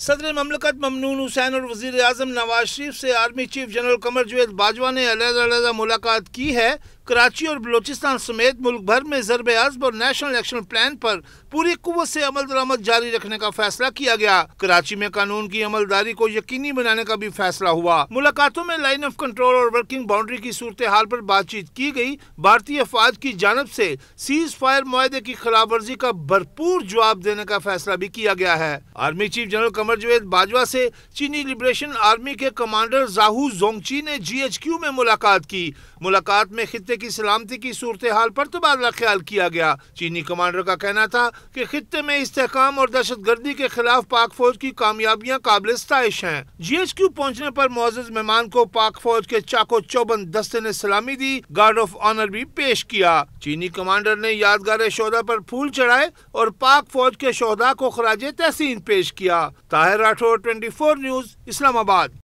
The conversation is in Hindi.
सदर ममलकत ममनून हुसैन और वजीर अजम नवाज शरीफ से army chief general Qamar Javed Bajwa ने अलग-अलग मुलाकात की है कराची और बलोचिस्तान समेत मुल्क भर में ज़रब अजब और नेशनल एक्शन प्लान पर पूरी कुत से अमल दरामद जारी रखने का फैसला किया गया कराची में कानून की अमलदारी को यकीनी बनाने का भी फैसला हुआ मुलाकातों में लाइन ऑफ कंट्रोल और वर्किंग बाउंड्री की सूरत हाल पर बातचीत की गई भारतीय अफवाज की जानब से सीज फायर माहे की खिलाफ वर्जी का भरपूर जवाब देने का फैसला भी किया गया है army chief general Qamar Javed Bajwa से चीनी लिबरेशन आर्मी के कमांडर जाहू जोंगची ने जी एच क्यू में मुलाकात की मुलाकात में खिते खत्े की सलामती की सूरत हाल पर तबादला तो ख्याल किया गया चीनी कमांडर का कहना था कि खत्े में इस्तेकाम और दहशत गर्दी के खिलाफ पाक फौज की कामयाबियाँ काबिल स्ताइश हैं जी एच क्यू पहुँचने पर मोजिज मेहमान को पाक फौज के चाको चौबंद दस्ते ने सलामी दी गार्ड ऑफ ऑनर भी पेश किया चीनी कमांडर ने यादगार शोधा पर फूल चढ़ाए और पाक फौज के शोधा को खराज तहसीन पेश किया Tahir Rathore twenty four news Islamabad